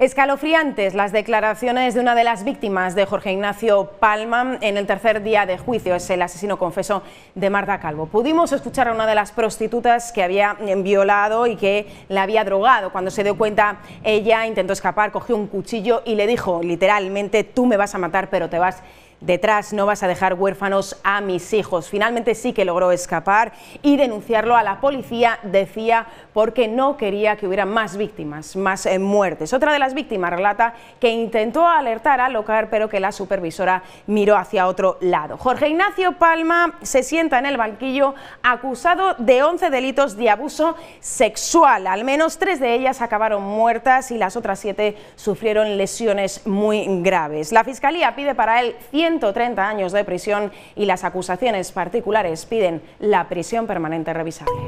Escalofriantes las declaraciones de una de las víctimas de Jorge Ignacio Palma en el tercer día de juicio, es el asesino confeso de Marta Calvo. Pudimos escuchar a una de las prostitutas que había violado y que la había drogado. Cuando se dio cuenta, ella intentó escapar, cogió un cuchillo y le dijo literalmente, tú me vas a matar, pero te vas detrás. No vas a dejar huérfanos a mis hijos. Finalmente sí que logró escapar y denunciarlo a la policía, decía, porque no quería que hubiera más víctimas, más eh, muertes. Otra de las víctimas relata que intentó alertar al local, pero que la supervisora miró hacia otro lado. Jorge Ignacio Palma se sienta en el banquillo acusado de 11 delitos de abuso sexual. Al menos tres de ellas acabaron muertas y las otras siete sufrieron lesiones muy graves. La Fiscalía pide para él 130 años de prisión y las acusaciones particulares piden la prisión permanente revisable.